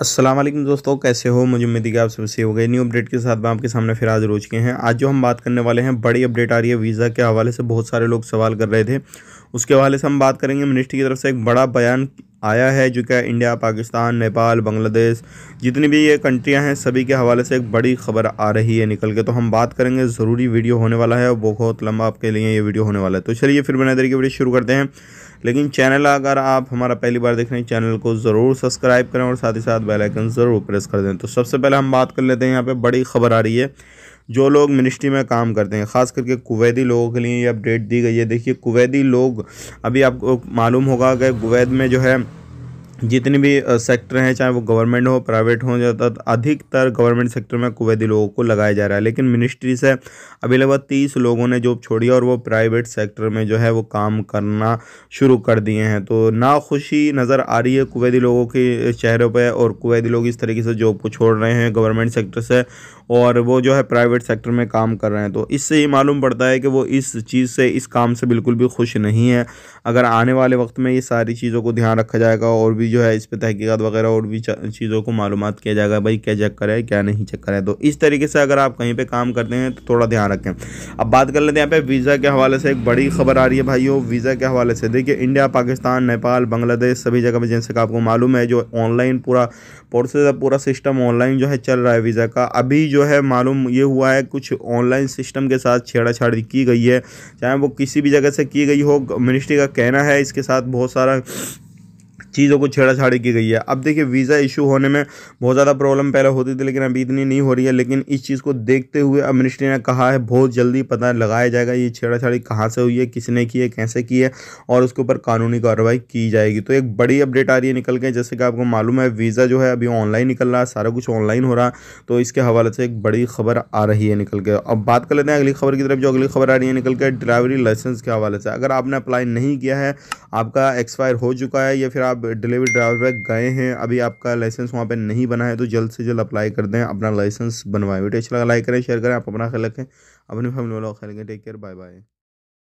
असलम दोस्तों कैसे हो मुझे उम्मीद है आप सबसे हो गए न्यू अपडेट के साथ मैं आपके सामने फिर आज रोज के हैं आज जो हम बात करने वाले हैं बड़ी अपडेट आ रही है वीज़ा के हवाले से बहुत सारे लोग सवाल कर रहे थे उसके हवाले से हम बात करेंगे मिनिस्ट्री की तरफ से एक बड़ा बयान आया है जो क्या इंडिया पाकिस्तान नेपाल बांग्लादेश जितनी भी ये कंट्रियां हैं सभी के हवाले से एक बड़ी खबर आ रही है निकल के तो हम बात करेंगे ज़रूरी वीडियो होने वाला है बहुत लंबा आपके लिए ये वीडियो होने वाला है तो चलिए फिर बना देर की वीडियो शुरू करते हैं लेकिन चैनल अगर आप हमारा पहली बार देख रहे हैं चैनल को ज़रूर सब्सक्राइब करें और साथ ही साथ बेल आइकन ज़रूर प्रेस कर दें तो सबसे पहले हम बात कर लेते हैं यहाँ पे बड़ी खबर आ रही है जो लोग मिनिस्ट्री में काम करते हैं ख़ास करके कुवैदी लोगों के लिए ये अपडेट दी गई है देखिए कुवैदी लोग अभी आपको मालूम होगा कि कुवैत में जो है जितने भी सेक्टर हैं चाहे वो गवर्नमेंट हो प्राइवेट हो ज़्यादा अधिकतर गवर्नमेंट सेक्टर में कुवैती लोगों को लगाया जा रहा है लेकिन मिनिस्ट्री से अभी लगभग तीस लोगों ने जॉब छोड़ी और वो प्राइवेट सेक्टर में जो है वो काम करना शुरू कर दिए हैं तो नाखुशी नज़र आ रही है कुवैती लोगों के चेहरों पर और कुवैती लोग इस तरीके से जॉब को छोड़ रहे हैं गवर्नमेंट सेक्टर से और वो जो है प्राइवेट सेक्टर में काम कर रहे हैं तो इससे ये मालूम पड़ता है कि वो इस चीज़ से इस काम से बिल्कुल भी खुश नहीं है अगर आने वाले वक्त में ये सारी चीज़ों को ध्यान रखा जाएगा और भी भी जो है इस पर तहकीकत वगैरह और भी चीज़ों को मालूम किया जाएगा भाई क्या चक्कर है क्या नहीं चक्कर है तो इस तरीके से अगर आप कहीं पर काम करते हैं तो थोड़ा ध्यान रखें अब बात कर लेते हैं यहाँ पे वीज़ा के हवाले से एक बड़ी खबर आ रही है भाई वीज़ा के हवाले से देखिए इंडिया पाकिस्तान नेपाल बांग्लादेश सभी जगह पर जैसे आपको मालूम है जो ऑनलाइन पूरा प्रोसेस पूरा सिस्टम ऑनलाइन जो है चल रहा है वीज़ा का अभी जो है मालूम ये हुआ है कुछ ऑनलाइन सिस्टम के साथ छेड़ाछाड़ की गई है चाहे वो किसी भी जगह से की गई हो मिनिस्ट्री का कहना है इसके साथ बहुत सारा चीज़ों को छेड़ाछाड़ी की गई है अब देखिए वीज़ा इशू होने में बहुत ज़्यादा प्रॉब्लम पहले होती थी लेकिन अभी इतनी नहीं हो रही है लेकिन इस चीज़ को देखते हुए अब मिनिस्ट्री ने कहा है बहुत जल्दी पता लगाया जाएगा ये छेड़ाछाड़ी कहाँ से हुई है किसने की है कैसे की है और उसके ऊपर कानूनी कार्रवाई की जाएगी तो एक बड़ी अपडेट आ रही है निकल के जैसे कि आपको मालूम है वीज़ा जो है अभी ऑनलाइन निकल रहा है सारा कुछ ऑनलाइन हो रहा तो इसके हवाले से एक बड़ी खबर आ रही है निकल के अब बात कर लेते हैं अगली खबर की तरफ जो अगली खबर आ रही है निकल के ड्राइवरी लाइसेंस के हवाले से अगर आपने अप्लाई नहीं किया है आपका एक्सपायर हो चुका है या फिर आप डिलीवरी ड्राइवर पर गए हैं अभी आपका लाइसेंस वहाँ पर नहीं बना है तो जल्द से जल्द अप्लाई कर दें अपना लाइसेंस बनवाएं वीडियो अच्छा लगा लाइक करें शेयर करें आप अपना ख्याल रखें अपने फैमिली वालों का ख्याल रखें टेक केयर बाय बाय